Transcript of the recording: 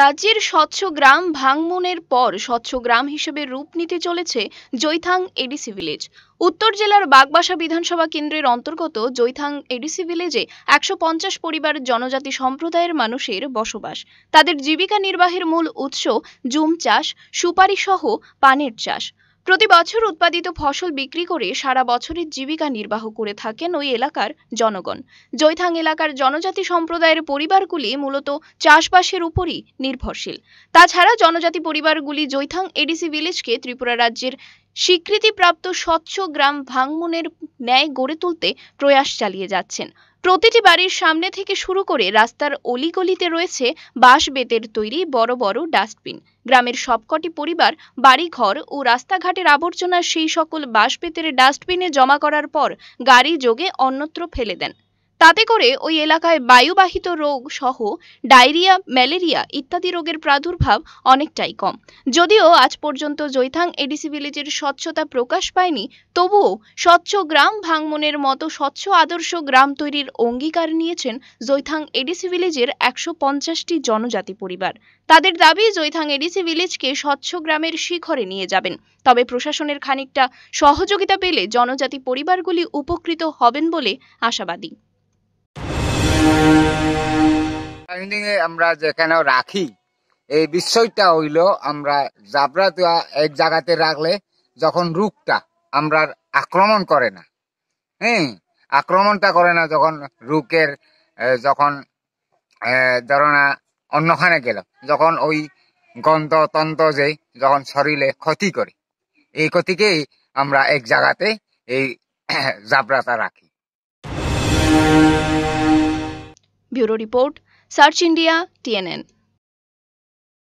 রাজ্যের স্বচ্ছ গ্রাম ভাঙমনের পর স্বচ্ছ গ্রাম হিসেবে রূপ নিতে চলেছে জৈথাং এডিসি ভিলেজ উত্তর জেলার বাগবাসা বিধানসভা কেন্দ্রের অন্তর্গত জৈথাং এডিসি ভিলেজে একশো পঞ্চাশ পরিবার জনজাতি সম্প্রদায়ের মানুষের বসবাস তাদের জীবিকা নির্বাহের মূল উৎস জুম চাষ সুপারি সহ পানের চাষ প্রতি বছর উৎপাদিত ফসল বিক্রি করে সারা বছরের জীবিকা নির্বাহ করে থাকেন ওই এলাকার জনগণ জৈথাং এলাকার জনজাতি সম্প্রদায়ের পরিবারগুলি মূলত চাষবাসের উপরই নির্ভরশীল তাছাড়া জনজাতি পরিবারগুলি জৈথাং এডিসি ভিলেজকে ত্রিপুরা রাজ্যের স্বীকৃতিপ্রাপ্ত স্বচ্ছ গ্রাম ভাঙমুনের ন্যায় গড়ে তুলতে প্রয়াস চালিয়ে যাচ্ছেন প্রতিটি বাড়ির সামনে থেকে শুরু করে রাস্তার অলিগলিতে রয়েছে বাঁশ বেতের তৈরি বড় বড় ডাস্টবিন গ্রামের সবকটি পরিবার বাড়িঘর ও রাস্তাঘাটের আবর্জনা সেই সকল বাঁশ বেতের ডাস্টবিনে জমা করার পর গাড়ি যোগে অন্যত্র ফেলে দেন তাতে করে ওই এলাকায় বায়ুবাহিত রোগ সহ ডায়রিয়া ম্যালেরিয়া ইত্যাদি রোগের প্রাদুর্ভাব অনেকটাই কম যদিও আজ পর্যন্ত জৈথাং এডিসি ভিলেজের স্বচ্ছতা প্রকাশ পায়নি তবুও স্বচ্ছ গ্রাম ভাঙমনের মতো স্বচ্ছ আদর্শ গ্রাম তৈরির অঙ্গীকার নিয়েছেন জৈথাং এডিসি ভিলেজের একশো পঞ্চাশটি জনজাতি পরিবার তাদের দাবি জৈথাং এডিসি ভিলেজকে স্বচ্ছ গ্রামের শিখরে নিয়ে যাবেন তবে প্রশাসনের খানিকটা সহযোগিতা পেলে জনজাতি পরিবারগুলি উপকৃত হবেন বলে আশাবাদী ট্রেনিং এ আমরা যেখানে রাখি এই বিষয়টা হইল আমরা জাবরা এক জায়গাতে রাখলে যখন রুখটা আমরা আক্রমণ করে না হ্যাঁ আক্রমণটা করে না যখন রুকের যখন ধরো না অন্যখানে গেল যখন ওই গন্ধ তন্ত্র যে যখন শরীরে ক্ষতি করে এই ক্ষতিকেই আমরা এক জায়গাতে এই জাবরাটা রাখি bureau report Search India TNN.